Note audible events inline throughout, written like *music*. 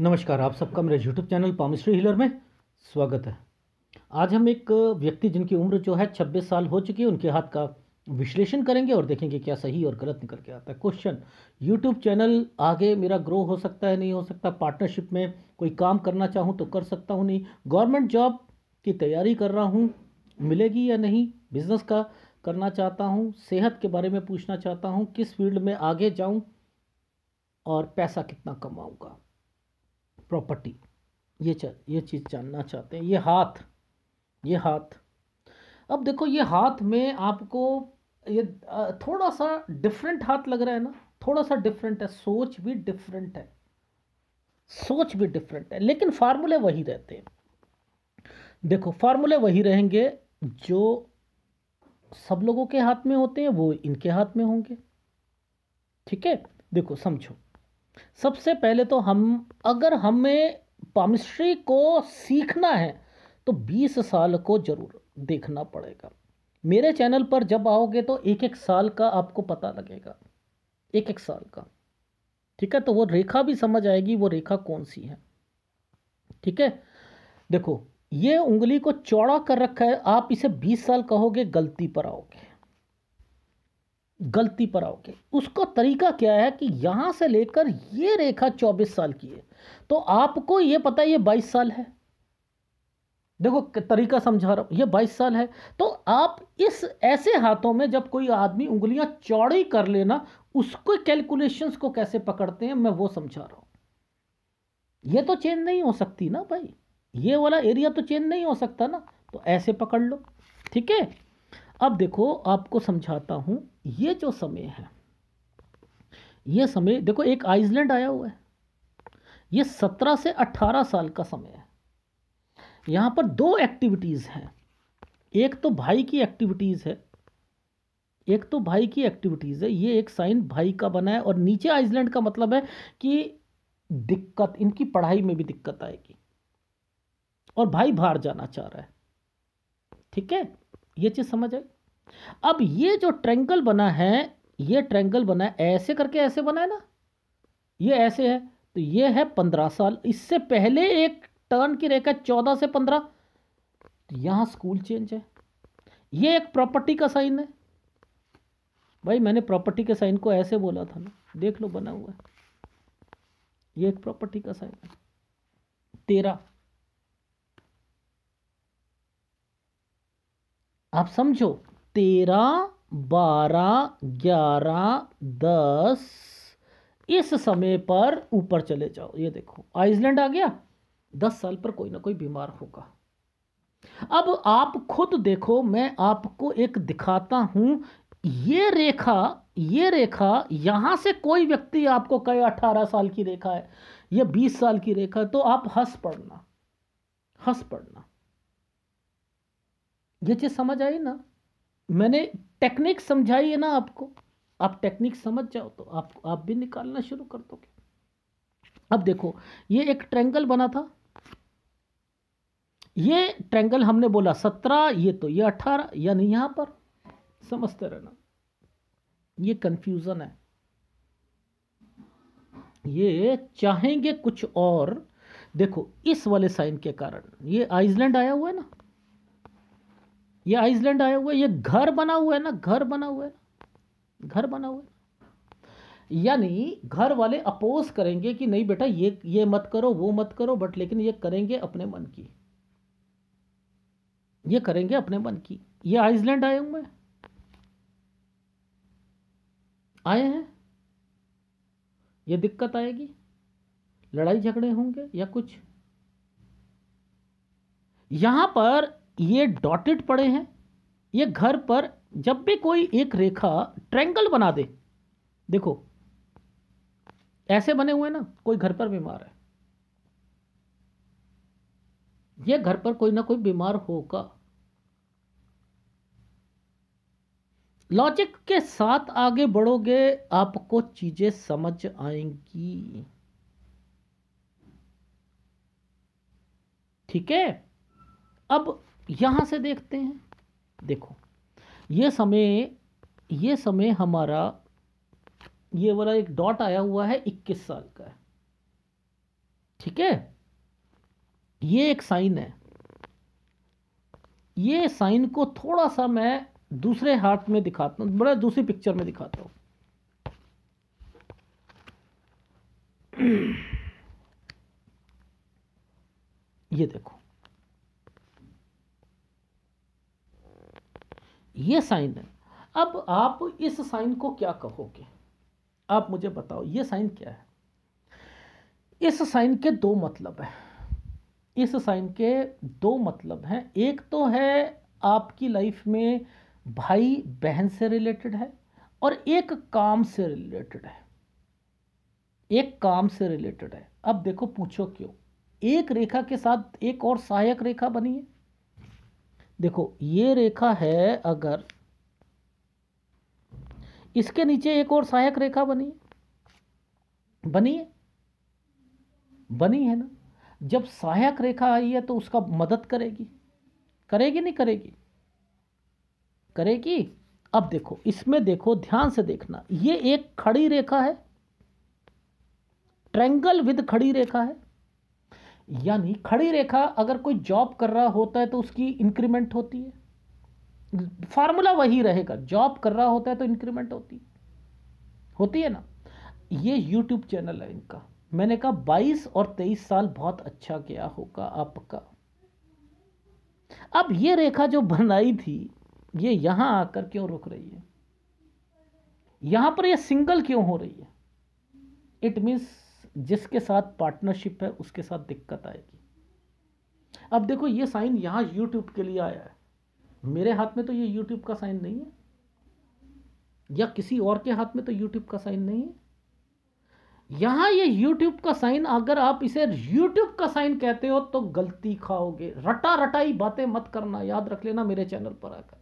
नमस्कार आप सबका मेरे यूट्यूब चैनल पामिस्ट्री हिलर में स्वागत है आज हम एक व्यक्ति जिनकी उम्र जो है 26 साल हो चुकी है उनके हाथ का विश्लेषण करेंगे और देखेंगे क्या सही और गलत निकल के आता है क्वेश्चन यूट्यूब चैनल आगे मेरा ग्रो हो सकता है नहीं हो सकता पार्टनरशिप में कोई काम करना चाहूँ तो कर सकता हूँ नहीं गवर्नमेंट जॉब की तैयारी कर रहा हूँ मिलेगी या नहीं बिजनेस का करना चाहता हूँ सेहत के बारे में पूछना चाहता हूँ किस फील्ड में आगे जाऊँ और पैसा कितना कमाऊँगा प्रॉपर्टी ये ये चीज़ जानना चाहते हैं ये हाथ ये हाथ अब देखो ये हाथ में आपको ये थोड़ा सा डिफरेंट हाथ लग रहा है ना थोड़ा सा डिफरेंट है सोच भी डिफरेंट है सोच भी डिफरेंट है लेकिन फार्मूले वही रहते हैं देखो फार्मूले वही रहेंगे जो सब लोगों के हाथ में होते हैं वो इनके हाथ में होंगे ठीक है देखो समझो सबसे पहले तो हम अगर हमें पामिस्ट्री को सीखना है तो 20 साल को ज़रूर देखना पड़ेगा मेरे चैनल पर जब आओगे तो एक एक साल का आपको पता लगेगा एक एक साल का ठीक है तो वो रेखा भी समझ आएगी वो रेखा कौन सी है ठीक है देखो ये उंगली को चौड़ा कर रखा है आप इसे 20 साल कहोगे गलती पर आओगे गलती पर आओगे उसका तरीका क्या है कि यहाँ से लेकर ये रेखा चौबीस साल की है तो आपको ये पता है ये बाईस साल है देखो तरीका समझा रहा हूँ ये बाईस साल है तो आप इस ऐसे हाथों में जब कोई आदमी उंगलियां चौड़ी कर लेना उसको कैलकुलेशंस को कैसे पकड़ते हैं मैं वो समझा रहा हूँ ये तो चेंज नहीं हो सकती ना भाई ये वाला एरिया तो चेंज नहीं हो सकता ना तो ऐसे पकड़ लो ठीक है अब देखो आपको समझाता हूँ ये जो समय है ये समय देखो एक आइसलैंड आया हुआ है ये सत्रह से अट्ठारह साल का समय है यहाँ पर दो एक्टिविटीज़ हैं एक तो भाई की एक्टिविटीज़ है एक तो भाई की एक्टिविटीज़ है ये एक साइन भाई का बना है और नीचे आइसलैंड का मतलब है कि दिक्कत इनकी पढ़ाई में भी दिक्कत आएगी और भाई बाहर जाना चाह रहा है ठीक है ये चीज़ समझ आई अब ये जो ट्रेंगल बना है ये ट्रेंगल बना है ऐसे करके ऐसे बना है ना ये ऐसे है तो ये है पंद्रह साल इससे पहले एक टर्न की रेखा चौदह से पंद्रह तो यहाँ स्कूल चेंज है ये एक प्रॉपर्टी का साइन है भाई मैंने प्रॉपर्टी के साइन को ऐसे बोला था ना देख लो बना हुआ है ये एक प्रॉपर्टी का साइन है तेरह आप समझो तेरह बारह ग्यारह दस इस समय पर ऊपर चले जाओ ये देखो आइसलैंड आ गया दस साल पर कोई ना कोई बीमार होगा अब आप खुद देखो मैं आपको एक दिखाता हूं ये रेखा ये रेखा यहां से कोई व्यक्ति आपको कहे अठारह साल की रेखा है या बीस साल की रेखा है तो आप हंस पड़ना हंस पड़ना ये चीज़ समझ आई ना मैंने टेक्निक समझाई है ना आपको आप टेक्निक समझ जाओ तो आप आप भी निकालना शुरू कर दोगे अब देखो ये एक ट्रेंगल बना था ये ट्रेंगल हमने बोला सत्रह ये तो ये अठारह यानी यहां पर समझते रहना ये कंफ्यूजन है ये चाहेंगे कुछ और देखो इस वाले साइन के कारण ये आइसलैंड आया हुआ है ना ये आइसलैंड आया हुआ है ये घर बना हुआ है ना घर बना हुआ है ना घर बना हुआ है यानी घर वाले अपोज करेंगे कि नहीं बेटा ये ये मत करो वो मत करो बट लेकिन ये करेंगे अपने मन की ये करेंगे अपने मन की ये आइसलैंड आए हुए आए हैं ये दिक्कत आएगी लड़ाई झगड़े होंगे या कुछ यहां पर ये डॉटेड पड़े हैं ये घर पर जब भी कोई एक रेखा ट्रैंगल बना दे देखो ऐसे बने हुए ना कोई घर पर बीमार है ये घर पर कोई ना कोई बीमार होगा लॉजिक के साथ आगे बढ़ोगे आपको चीजें समझ आएंगी ठीक है अब यहाँ से देखते हैं देखो ये समय ये समय हमारा ये वाला एक डॉट आया हुआ है 21 साल का है ठीक है ये एक साइन है ये साइन को थोड़ा सा मैं दूसरे हाथ में दिखाता हूं बड़ा दूसरी पिक्चर में दिखाता हूं *clears throat* ये देखो ये साइन है अब आप इस साइन को क्या कहोगे आप मुझे बताओ ये साइन क्या है इस साइन के दो मतलब हैं इस साइन के दो मतलब हैं एक तो है आपकी लाइफ में भाई बहन से रिलेटेड है और एक काम से रिलेटेड है एक काम से रिलेटेड है अब देखो पूछो क्यों एक रेखा के साथ एक और सहायक रेखा बनी है देखो ये रेखा है अगर इसके नीचे एक और सहायक रेखा बनी बनी है बनी है ना जब सहायक रेखा आई है तो उसका मदद करेगी करेगी नहीं करेगी करेगी अब देखो इसमें देखो ध्यान से देखना ये एक खड़ी रेखा है ट्रेंगल विद खड़ी रेखा है यानी खड़ी रेखा अगर कोई जॉब कर रहा होता है तो उसकी इंक्रीमेंट होती है फार्मूला वही रहेगा जॉब कर रहा होता है तो इंक्रीमेंट होती है होती है ना ये यूट्यूब चैनल है इनका मैंने कहा बाईस और तेईस साल बहुत अच्छा गया होगा आपका अब ये रेखा जो बनाई थी ये यहां आकर क्यों रुक रही है यहां पर ये सिंगल क्यों हो रही है इट मीन्स जिसके साथ पार्टनरशिप है उसके साथ दिक्कत आएगी अब देखो ये साइन यहाँ यूट्यूब के लिए आया है मेरे हाथ में तो ये यूट्यूब का साइन नहीं है या किसी और के हाथ में तो यूट्यूब का साइन नहीं है यहां ये यूट्यूब का साइन अगर आप इसे यूट्यूब का साइन कहते हो तो गलती खाओगे रटा रटाई बातें मत करना याद रख लेना मेरे चैनल पर आकर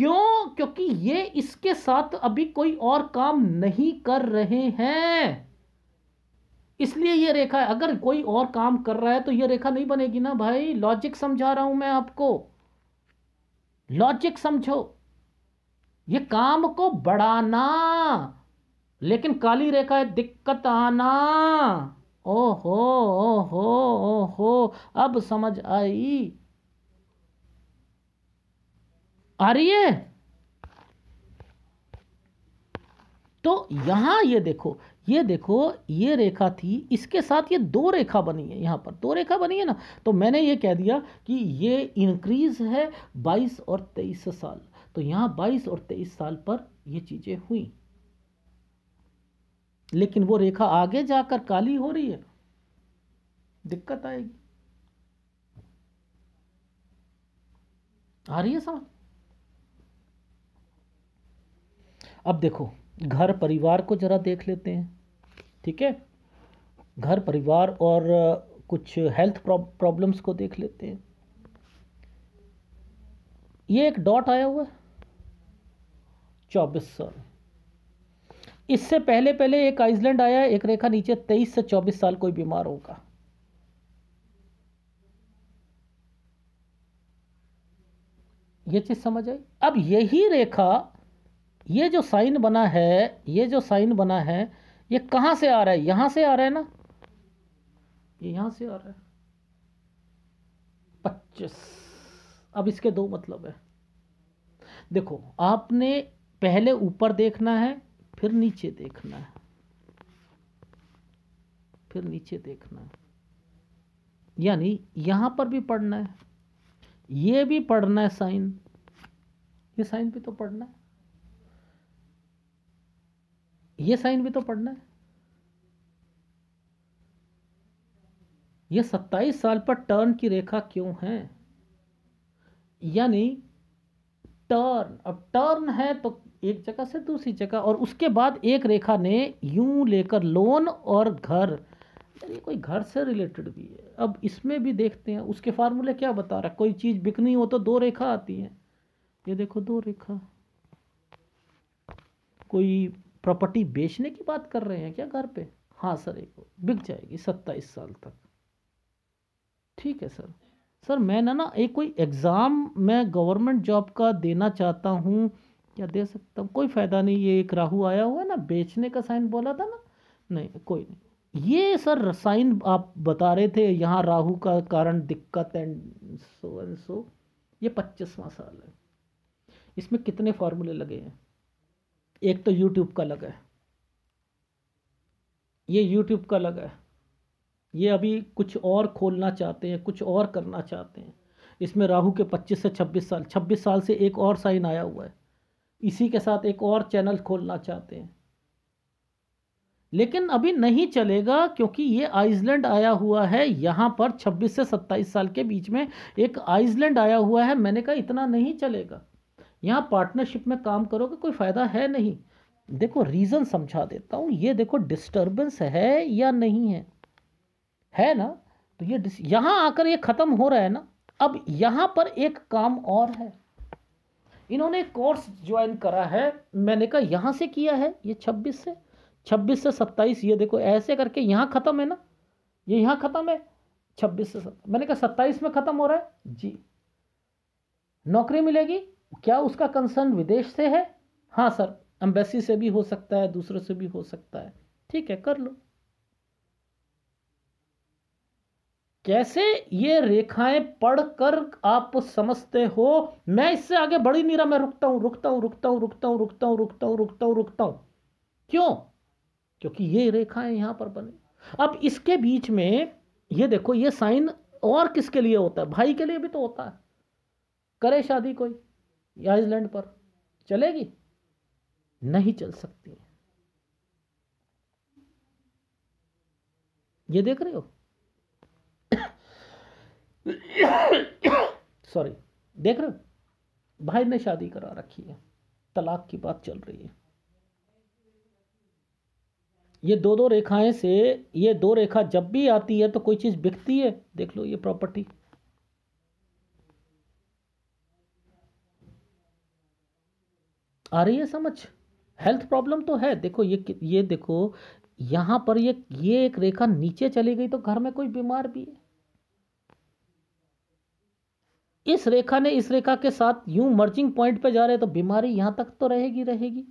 क्यों क्योंकि ये इसके साथ अभी कोई और काम नहीं कर रहे हैं इसलिए ये रेखा है अगर कोई और काम कर रहा है तो ये रेखा नहीं बनेगी ना भाई लॉजिक समझा रहा हूं मैं आपको लॉजिक समझो ये काम को बढ़ाना लेकिन काली रेखा है दिक्कत आना ओहो ओहो ओहो अब समझ आई आ रही है तो यहां ये देखो ये देखो ये रेखा थी इसके साथ ये दो रेखा बनी है यहां पर दो रेखा बनी है ना तो मैंने ये कह दिया कि ये इंक्रीज है 22 और 23 साल तो यहां 22 और 23 साल पर ये चीज़ें हुई लेकिन वो रेखा आगे जाकर काली हो रही है दिक्कत आएगी आ रही है समझ अब देखो घर परिवार को ज़रा देख लेते हैं ठीक है घर परिवार और कुछ हेल्थ प्रॉब्लम्स को देख लेते हैं ये एक डॉट आया हुआ है चौबीस साल इससे पहले पहले एक आइसलैंड आया एक रेखा नीचे तेईस से चौबीस साल कोई बीमार होगा ये चीज़ समझ आई अब यही रेखा ये जो साइन बना है ये जो साइन बना है ये कहाँ से आ रहा है यहाँ से आ रहा है ना ये यहाँ से आ रहा है पच्चीस अब इसके दो मतलब है देखो आपने पहले ऊपर देखना है फिर नीचे देखना है फिर नीचे देखना है यानी यहाँ पर भी पढ़ना है ये भी पढ़ना है साइन ये साइन भी तो पढ़ना है ये साइन भी तो पढ़ना है ये सत्ताईस साल पर टर्न की रेखा क्यों है यानी टर्न अब टर्न है तो एक जगह से दूसरी जगह और उसके बाद एक रेखा ने यू लेकर लोन और घर ये कोई घर से रिलेटेड भी है अब इसमें भी देखते हैं उसके फार्मूले क्या बता रहा है कोई चीज़ बिकनी हो तो दो रेखा आती है ये देखो दो रेखा कोई प्रॉपर्टी बेचने की बात कर रहे हैं क्या घर पे हाँ सर एक बिक जाएगी सत्ताईस साल तक ठीक है सर सर मैं ना ना एक कोई एग्ज़ाम मैं गवर्नमेंट जॉब का देना चाहता हूँ क्या दे सकता हूँ कोई फ़ायदा नहीं ये एक राहू आया हुआ है ना बेचने का साइन बोला था ना नहीं कोई नहीं ये सर साइन आप बता रहे थे यहाँ राहु का कारण दिक्कत एंड सो एंड सो ये पच्चीसवा साल है इसमें कितने फार्मूले लगे हैं एक तो यूट्यूब का अलग है ये यूट्यूब का अलग है ये अभी कुछ और खोलना चाहते हैं कुछ और करना चाहते हैं इसमें राहु के 25 से 26 साल 26 साल से एक और साइन आया हुआ है इसी के साथ एक और चैनल खोलना चाहते हैं लेकिन अभी नहीं चलेगा क्योंकि ये आइसलैंड आया हुआ है यहाँ पर 26 से 27 साल के बीच में एक आइसलैंड आया हुआ है मैंने कहा इतना नहीं चलेगा यहाँ पार्टनरशिप में काम करोगे कोई फ़ायदा है नहीं देखो रीज़न समझा देता हूँ ये देखो डिस्टर्बेंस है या नहीं है है ना तो ये यहाँ आकर ये ख़त्म हो रहा है ना अब यहाँ पर एक काम और है इन्होंने कोर्स ज्वाइन करा है मैंने कहा यहाँ से किया है ये छब्बीस से छब्बीस से सत्ताईस ये देखो ऐसे करके यहाँ ख़त्म है ना ये यहाँ ख़त्म है छब्बीस से मैंने कहा सत्ताईस में ख़त्म हो रहा है जी नौकरी मिलेगी क्या उसका कंसर्न विदेश से है हाँ सर एम्बेसी से भी हो सकता है दूसरों से भी हो सकता है ठीक है कर लो कैसे ये रेखाएं पढ़कर आप समझते हो मैं इससे आगे बड़ी नीरा में मैं रुकता हूं रुकता हूं रुकता हूं रुकता हूं रुकता हूं रुकता हूं रुकता हूं रुकता हूं क्यों क्योंकि ये रेखाएं यहां पर बने अब इसके बीच में ये देखो ये साइन और किसके लिए होता है भाई के लिए भी तो होता है करे शादी कोई आइसलैंड पर चलेगी नहीं चल सकती ये देख रहे हो सॉरी देख रहे हो भाई ने शादी करा रखी है तलाक की बात चल रही है ये दो दो रेखाएं से ये दो रेखा जब भी आती है तो कोई चीज़ बिकती है देख लो ये प्रॉपर्टी आ रही है समझ हेल्थ प्रॉब्लम तो है देखो ये ये देखो यहाँ पर ये ये एक रेखा नीचे चली गई तो घर में कोई बीमार भी है इस रेखा ने इस रेखा के साथ यूं मर्जिंग पॉइंट पे जा रहे तो बीमारी यहां तक तो रहेगी रहेगी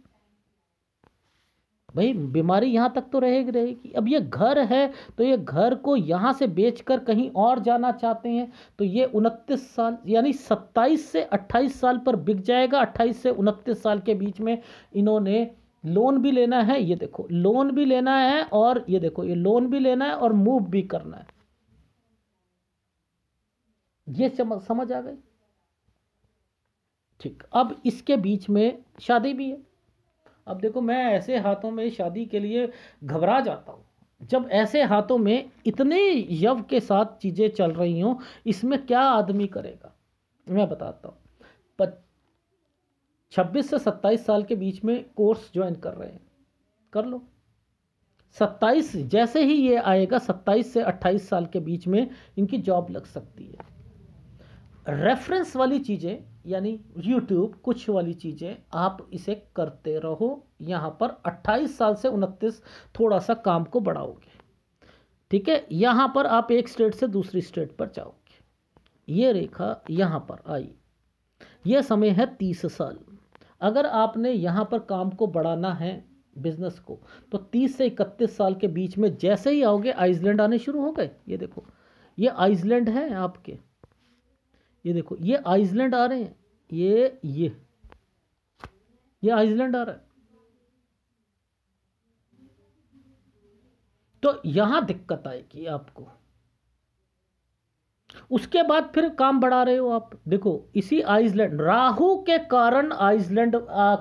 भाई बीमारी यहाँ तक तो रहेगी रहेगी अब ये घर है तो ये घर को यहाँ से बेचकर कहीं और जाना चाहते हैं तो ये उनतीस साल यानी 27 से 28 साल पर बिक जाएगा 28 से उनतीस साल के बीच में इन्होंने लोन भी लेना है ये देखो लोन भी लेना है और ये देखो ये लोन भी लेना है और मूव भी करना है ये समझ आ गई ठीक अब इसके बीच में शादी भी है अब देखो मैं ऐसे हाथों में शादी के लिए घबरा जाता हूँ जब ऐसे हाथों में इतने यव के साथ चीज़ें चल रही हों इसमें क्या आदमी करेगा मैं बताता हूँ छब्बीस से सत्ताईस साल के बीच में कोर्स ज्वाइन कर रहे हैं कर लो सत्ताईस जैसे ही ये आएगा सत्ताईस से अट्ठाईस साल के बीच में इनकी जॉब लग सकती है रेफरेंस वाली चीज़ें यानी यूट्यूब कुछ वाली चीज़ें आप इसे करते रहो यहाँ पर 28 साल से उनतीस थोड़ा सा काम को बढ़ाओगे ठीक है यहाँ पर आप एक स्टेट से दूसरी स्टेट पर जाओगे ये रेखा यहाँ पर आई ये समय है तीस साल अगर आपने यहाँ पर काम को बढ़ाना है बिजनेस को तो तीस से इकतीस साल के बीच में जैसे ही आओगे आइसलैंड आने शुरू हो गए ये देखो ये आइसलैंड है आपके ये देखो ये आइसलैंड आ रहे हैं ये ये ये आइसलैंड आ रहा है तो यहां दिक्कत आएगी आपको उसके बाद फिर काम बढ़ा रहे हो आप देखो इसी आइसलैंड राहु के कारण आइसलैंड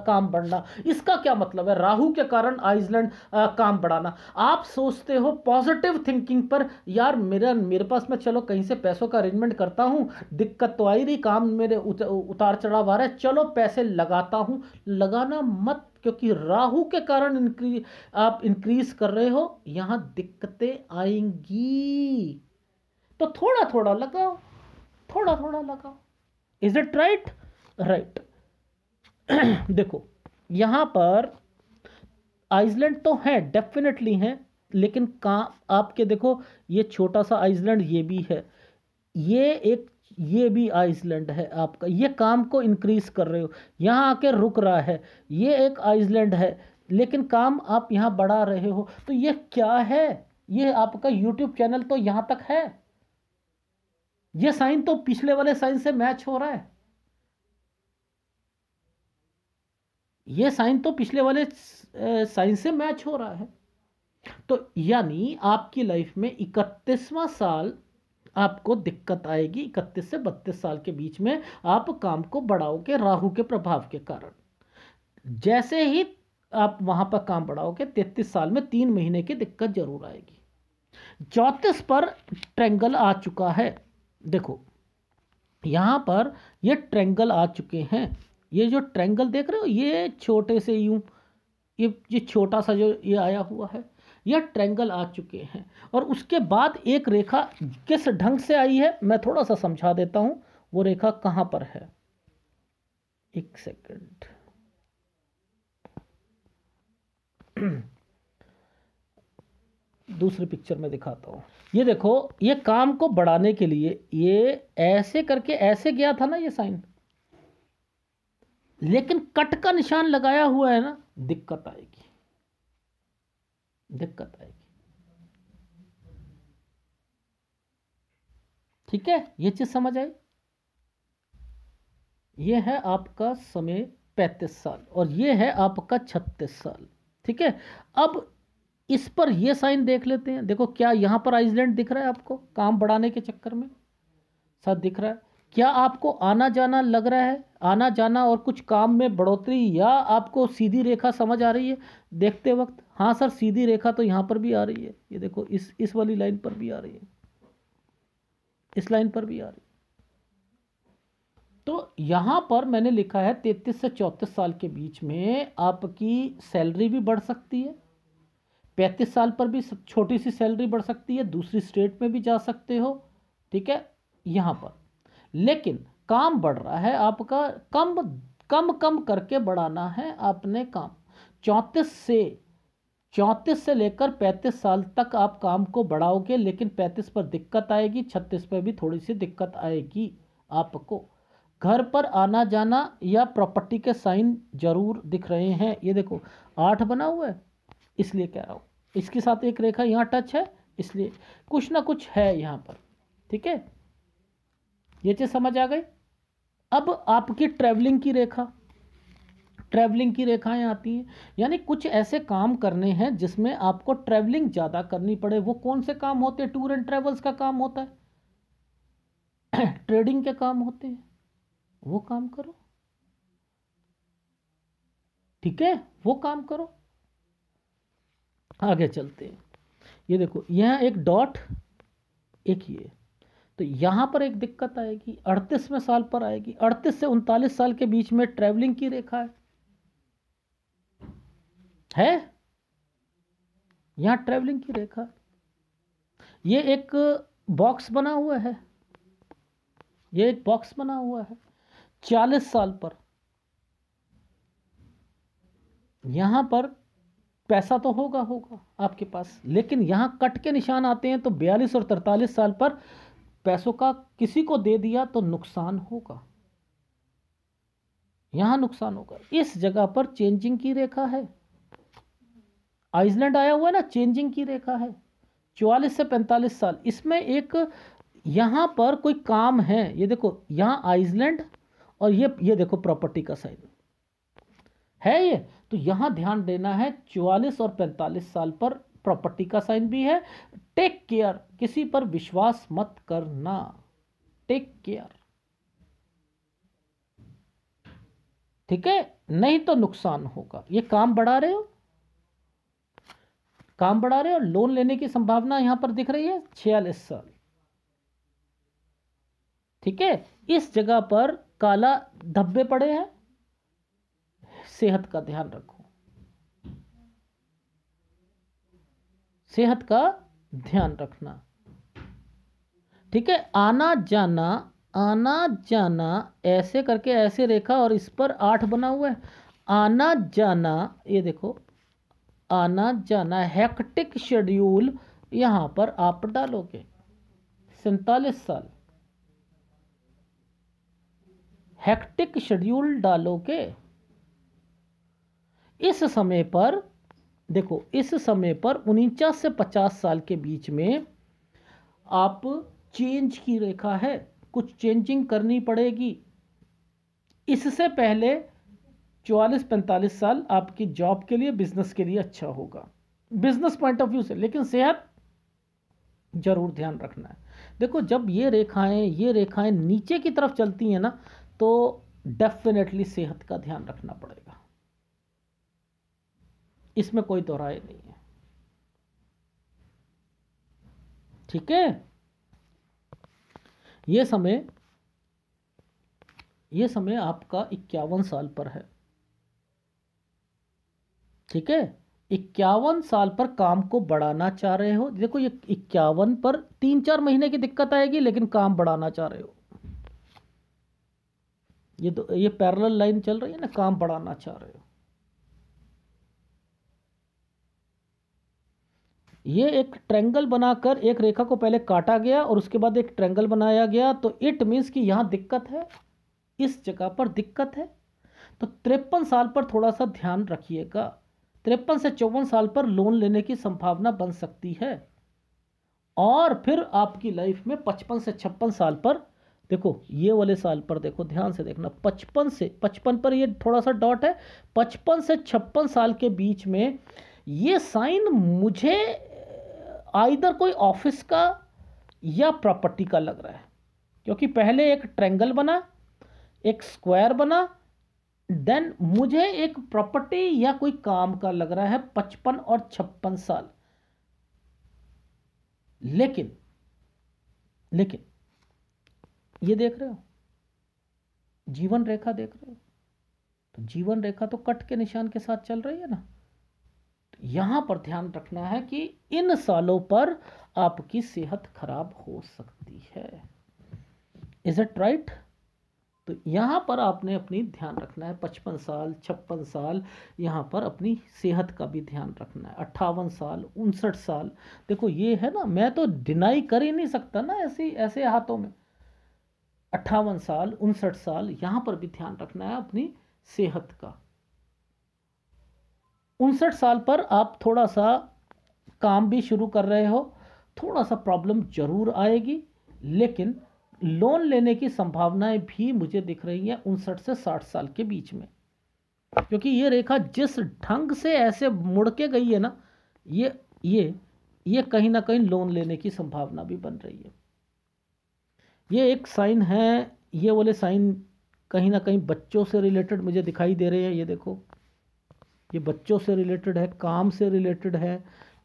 काम बढ़ना इसका क्या मतलब है राहु के कारण आइसलैंड काम बढ़ाना आप सोचते हो पॉजिटिव थिंकिंग पर यार मेरा मेरे पास मैं चलो कहीं से पैसों का अरेंजमेंट करता हूँ दिक्कत तो आई रही काम मेरे उत, उतार चढ़ाव आ रहा है चलो पैसे लगाता हूँ लगाना मत क्योंकि राहु के कारण इंक्री आप इंक्रीज कर रहे हो यहाँ दिक्कतें आएंगी तो थोड़ा थोड़ा लगाओ थोड़ा थोड़ा लगाओ इज इट राइट राइट देखो यहाँ पर आइसलैंड तो है डेफिनेटली है लेकिन का आपके देखो ये छोटा सा आइसलैंड ये भी है ये एक ये भी आइसलैंड है आपका ये काम को इंक्रीज कर रहे हो यहाँ आके रुक रहा है ये एक आइसलैंड है लेकिन काम आप यहाँ बढ़ा रहे हो तो ये क्या है ये आपका यूट्यूब चैनल तो यहाँ तक है ये साइन तो पिछले वाले साइन से मैच हो रहा है ये साइन तो पिछले वाले साइन से मैच हो रहा है तो यानी आपकी लाइफ में इकतीसवां साल आपको दिक्कत आएगी इकतीस से बत्तीस साल के बीच में आप काम को बढ़ाओगे राहु के प्रभाव के कारण जैसे ही आप वहां पर काम बढ़ाओगे तैतीस साल में तीन महीने की दिक्कत जरूर आएगी चौतीस पर ट्रेंगल आ चुका है देखो यहाँ पर ये ट्रेंगल आ चुके हैं ये जो ट्रेंगल देख रहे हो ये छोटे से यूँ ये ये छोटा सा जो ये आया हुआ है यह ट्रेंगल आ चुके हैं और उसके बाद एक रेखा किस ढंग से आई है मैं थोड़ा सा समझा देता हूँ वो रेखा कहाँ पर है एक सेकंड *clears throat* दूसरी पिक्चर में दिखाता हूँ ये देखो ये काम को बढ़ाने के लिए ये ऐसे करके ऐसे गया था ना ये साइन लेकिन कट का निशान लगाया हुआ है ना दिक्कत आएगी दिक्कत आएगी ठीक है ये चीज समझ आई ये है आपका समय पैंतीस साल और ये है आपका छत्तीस साल ठीक है अब इस पर ये साइन देख लेते हैं देखो क्या यहाँ पर आइसलैंड दिख रहा है आपको काम बढ़ाने के चक्कर में साथ दिख रहा है क्या आपको आना जाना लग रहा है आना जाना और कुछ काम में बढ़ोतरी या आपको सीधी रेखा समझ आ रही है देखते वक्त हाँ सर सीधी रेखा तो यहाँ पर भी आ रही है ये देखो इस इस वाली लाइन पर भी आ रही है इस लाइन पर भी आ रही है तो यहाँ पर मैंने लिखा है तैतीस से चौंतीस साल के बीच में आपकी सैलरी भी बढ़ सकती है पैंतीस साल पर भी छोटी सी सैलरी बढ़ सकती है दूसरी स्टेट में भी जा सकते हो ठीक है यहाँ पर लेकिन काम बढ़ रहा है आपका कम कम कम करके बढ़ाना है आपने काम चौंतीस से चौंतीस से लेकर पैंतीस साल तक आप काम को बढ़ाओगे लेकिन पैंतीस पर दिक्कत आएगी छत्तीस पर भी थोड़ी सी दिक्कत आएगी आपको घर पर आना जाना या प्रॉपर्टी के साइन जरूर दिख रहे हैं ये देखो आठ बना हुआ है इसलिए कह रहा हूँ इसके साथ एक रेखा यहाँ टच है इसलिए कुछ ना कुछ है यहाँ पर ठीक है ये चीज़ समझ आ गई अब आपकी ट्रैवलिंग की रेखा ट्रैवलिंग की रेखाएं आती हैं यानी कुछ ऐसे काम करने हैं जिसमें आपको ट्रैवलिंग ज़्यादा करनी पड़े वो कौन से काम होते हैं टूर एंड ट्रैवल्स का काम होता है ट्रेडिंग *coughs* के काम होते हैं वो काम करो ठीक है वो काम करो आगे चलते हैं ये देखो यह एक डॉट एक ये तो यहाँ पर एक दिक्कत आएगी अड़तीसवें साल पर आएगी अड़तीस से उनतालीस साल के बीच में ट्रैवलिंग की रेखा है है यहाँ ट्रैवलिंग की रेखा ये एक बॉक्स बना हुआ है ये एक बॉक्स बना हुआ है चालीस साल पर यहाँ पर पैसा तो होगा होगा आपके पास लेकिन यहाँ कट के निशान आते हैं तो बयालीस और तरतालीस साल पर पैसों का किसी को दे दिया तो नुकसान होगा यहाँ नुकसान होगा इस जगह पर चेंजिंग की रेखा है आइसलैंड आया हुआ है ना चेंजिंग की रेखा है चौवालीस से पैंतालीस साल इसमें एक यहाँ पर कोई काम है ये देखो यहाँ आइसलैंड और ये ये देखो प्रॉपर्टी का साइड है ये तो यहां ध्यान देना है चौवालीस और पैंतालीस साल पर प्रॉपर्टी का साइन भी है टेक केयर किसी पर विश्वास मत करना टेक केयर ठीक है नहीं तो नुकसान होगा ये काम बढ़ा रहे हो काम बढ़ा रहे हो लोन लेने की संभावना यहां पर दिख रही है छियालीस साल ठीक है इस जगह पर काला धब्बे पड़े हैं सेहत का ध्यान रखो सेहत का ध्यान रखना ठीक है आना जाना आना जाना ऐसे करके ऐसे रेखा और इस पर आठ बना हुआ है आना जाना ये देखो आना जाना हेक्टिक शेड्यूल यहां पर आप डालोगे सैतालीस साल हेक्टिक शेड्यूल डालोगे इस समय पर देखो इस समय पर उनचास से पचास साल के बीच में आप चेंज की रेखा है कुछ चेंजिंग करनी पड़ेगी इससे पहले चौवालीस पैंतालीस साल आपकी जॉब के लिए बिजनेस के लिए अच्छा होगा बिजनेस पॉइंट ऑफ व्यू से लेकिन सेहत जरूर ध्यान रखना है देखो जब ये रेखाएं ये रेखाएं नीचे की तरफ चलती हैं ना तो डेफिनेटली सेहत का ध्यान रखना पड़ेगा इसमें कोई दोहराए नहीं है ठीक है ये समय ये समय आपका इक्यावन साल पर है ठीक है इक्यावन साल पर काम को बढ़ाना चाह रहे हो देखो ये इक्यावन पर तीन चार महीने की दिक्कत आएगी लेकिन काम बढ़ाना चाह रहे हो ये तो ये पैरेलल लाइन चल रही है ना काम बढ़ाना चाह रहे हो ये एक ट्रेंगल बनाकर एक रेखा को पहले काटा गया और उसके बाद एक ट्रेंगल बनाया गया तो इट मीन्स कि यहाँ दिक्कत है इस जगह पर दिक्कत है तो तिरपन साल पर थोड़ा सा ध्यान रखिएगा तिरपन से चौवन साल पर लोन लेने की संभावना बन सकती है और फिर आपकी लाइफ में पचपन से छप्पन साल पर देखो ये वाले साल पर देखो ध्यान से देखना पचपन से पचपन पर ये थोड़ा सा डॉट है पचपन से छप्पन साल के बीच में ये साइन मुझे आइधर कोई ऑफिस का या प्रॉपर्टी का लग रहा है क्योंकि पहले एक ट्रेंगल बना एक स्क्वायर बना देन मुझे एक प्रॉपर्टी या कोई काम का लग रहा है पचपन और छप्पन साल लेकिन लेकिन ये देख रहे हो जीवन रेखा देख रहे हो तो जीवन रेखा तो कट के निशान के साथ चल रही है ना यहाँ पर ध्यान रखना है कि इन सालों पर आपकी सेहत खराब हो सकती है इज इट राइट तो यहाँ पर आपने अपनी ध्यान रखना है पचपन साल छप्पन साल यहाँ पर अपनी सेहत का भी ध्यान रखना है अट्ठावन साल उनसठ साल देखो ये है ना मैं तो डिनाई कर ही नहीं सकता ना ऐसे ऐसे हाथों में अट्ठावन साल उनसठ साल यहाँ पर भी ध्यान रखना है अपनी सेहत का उनसठ साल पर आप थोड़ा सा काम भी शुरू कर रहे हो थोड़ा सा प्रॉब्लम जरूर आएगी लेकिन लोन लेने की संभावनाएं भी मुझे दिख रही हैं उनसठ से साठ साल के बीच में क्योंकि ये रेखा जिस ढंग से ऐसे मुड़ के गई है ना ये ये ये कहीं ना कहीं लोन लेने की संभावना भी बन रही है ये एक साइन है ये वाले साइन कहीं ना कहीं बच्चों से रिलेटेड मुझे दिखाई दे रहे हैं ये देखो ये बच्चों से रिलेटेड है काम से रिलेटेड है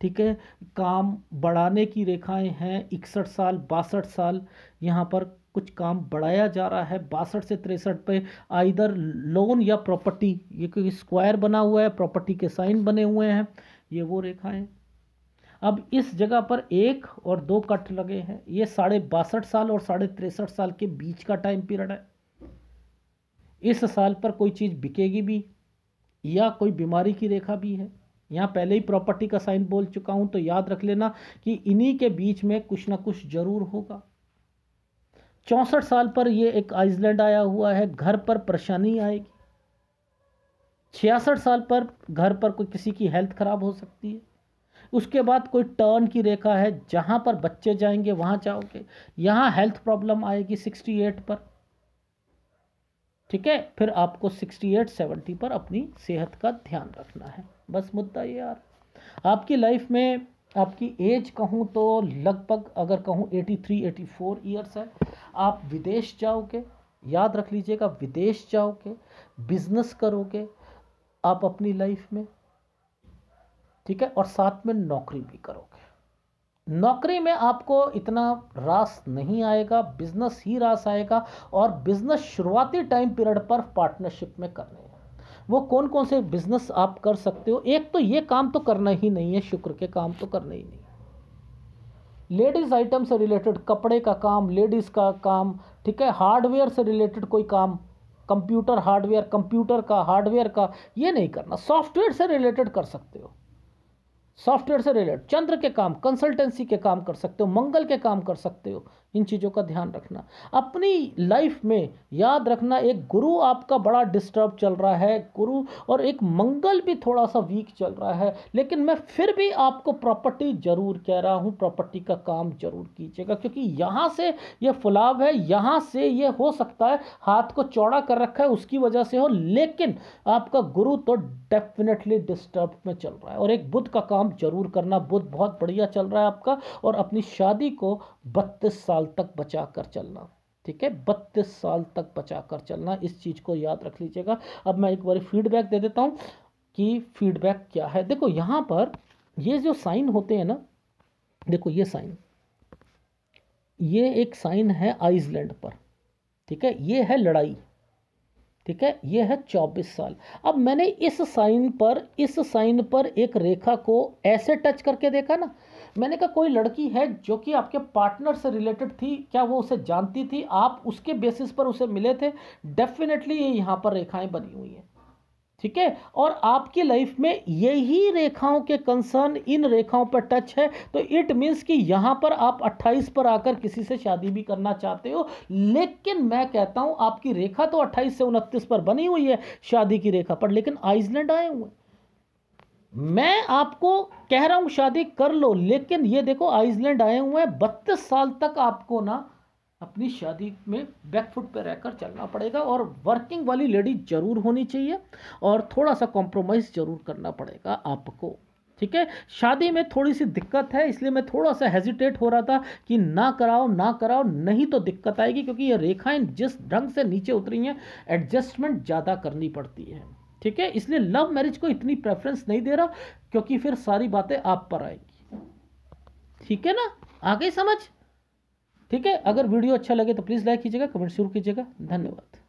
ठीक है काम बढ़ाने की रेखाएं हैं इकसठ साल बासठ साल यहाँ पर कुछ काम बढ़ाया जा रहा है बासठ से तिरसठ पे आइधर लोन या प्रॉपर्टी ये क्योंकि स्क्वायर बना हुआ है प्रॉपर्टी के साइन बने हुए हैं ये वो रेखाएं अब इस जगह पर एक और दो कट लगे हैं ये साढ़े बासठ साल और साढ़े तिरसठ साल के बीच का टाइम पीरियड है इस साल पर कोई चीज़ बिकेगी भी या कोई बीमारी की रेखा भी है यहाँ पहले ही प्रॉपर्टी का साइन बोल चुका हूँ तो याद रख लेना कि इन्हीं के बीच में कुछ ना कुछ जरूर होगा चौंसठ साल पर ये एक आइसलैंड आया हुआ है घर पर परेशानी आएगी छियासठ साल पर घर पर कोई किसी की हेल्थ खराब हो सकती है उसके बाद कोई टर्न की रेखा है जहाँ पर बच्चे जाएंगे वहाँ जाओगे यहाँ हेल्थ प्रॉब्लम आएगी सिक्सटी एट पर ठीक है फिर आपको सिक्सटी एट सेवेंटी पर अपनी सेहत का ध्यान रखना है बस मुद्दा ये यार आपकी लाइफ में आपकी एज कहूँ तो लगभग अगर कहूँ eighty three eighty four years है आप विदेश जाओगे याद रख लीजिएगा विदेश जाओगे बिजनेस करोगे आप अपनी लाइफ में ठीक है और साथ में नौकरी भी करोगे नौकरी में आपको इतना रास नहीं आएगा बिजनेस ही रास आएगा और बिजनेस शुरुआती टाइम पीरियड पर पार्टनरशिप में करने हैं वो कौन कौन से बिजनेस आप कर सकते हो एक तो ये काम तो करना ही नहीं है शुक्र के काम तो करना ही नहीं लेडीज़ आइटम से रिलेटेड कपड़े का काम लेडीज़ का काम ठीक है हार्डवेयर से रिलेटेड कोई काम कंप्यूटर हार्डवेयर कंप्यूटर का हार्डवेयर का ये नहीं करना सॉफ्टवेयर से रिलेटेड कर सकते हो सॉफ्टवेयर से रिलेटेड चंद्र के काम कंसल्टेंसी के काम कर सकते हो मंगल के काम कर सकते हो इन चीज़ों का ध्यान रखना अपनी लाइफ में याद रखना एक गुरु आपका बड़ा डिस्टर्ब चल रहा है गुरु और एक मंगल भी थोड़ा सा वीक चल रहा है लेकिन मैं फिर भी आपको प्रॉपर्टी ज़रूर कह रहा हूँ प्रॉपर्टी का काम ज़रूर कीजिएगा क्योंकि यहाँ से ये फुलाव है यहाँ से ये हो सकता है हाथ को चौड़ा कर रखा है उसकी वजह से हो लेकिन आपका गुरु तो डेफिनेटली डिस्टर्ब में चल रहा है और एक बुद्ध का काम जरूर करना बुद्ध बहुत बढ़िया चल रहा है आपका और अपनी शादी को बत्तीस साल साल तक बचा कर चलना ठीक है बत्तीस साल तक बचा कर चलना इस चीज़ को याद रख लीजिएगा अब मैं एक बार फीडबैक दे देता हूँ कि फीडबैक क्या है देखो यहाँ पर ये जो साइन होते हैं ना देखो ये साइन ये एक साइन है आइसलैंड पर ठीक है ये है लड़ाई ठीक है ये है चौबीस साल अब मैंने इस साइन पर इस साइन पर एक रेखा को ऐसे टच करके देखा ना मैंने कहा कोई लड़की है जो कि आपके पार्टनर से रिलेटेड थी क्या वो उसे जानती थी आप उसके बेसिस पर उसे मिले थे डेफिनेटली ये यहाँ पर रेखाएं बनी हुई हैं ठीक है और आपकी लाइफ में यही रेखाओं के कंसर्न इन रेखाओं पर टच है तो इट मीन्स कि यहाँ पर आप 28 पर आकर किसी से शादी भी करना चाहते हो लेकिन मैं कहता हूँ आपकी रेखा तो 28 से 29 पर बनी हुई है शादी की रेखा पर लेकिन आइसलैंड आए हुए हैं मैं आपको कह रहा हूँ शादी कर लो लेकिन ये देखो आइसलैंड आए हुए हैं बत्तीस साल तक आपको ना अपनी शादी में बैकफुट पर रहकर चलना पड़ेगा और वर्किंग वाली लेडी जरूर होनी चाहिए और थोड़ा सा कॉम्प्रोमाइज़ जरूर करना पड़ेगा आपको ठीक है शादी में थोड़ी सी दिक्कत है इसलिए मैं थोड़ा सा हेजिटेट हो रहा था कि ना कराओ ना कराओ नहीं तो दिक्कत आएगी क्योंकि ये रेखाएं जिस ढंग से नीचे उतरी हैं एडजस्टमेंट ज़्यादा करनी पड़ती है ठीक है इसलिए लव मैरिज को इतनी प्रेफरेंस नहीं दे रहा क्योंकि फिर सारी बातें आप पर आएगी ठीक है ना आ गई समझ ठीक है अगर वीडियो अच्छा लगे तो प्लीज़ लाइक कीजिएगा कमेंट शुरू कीजिएगा धन्यवाद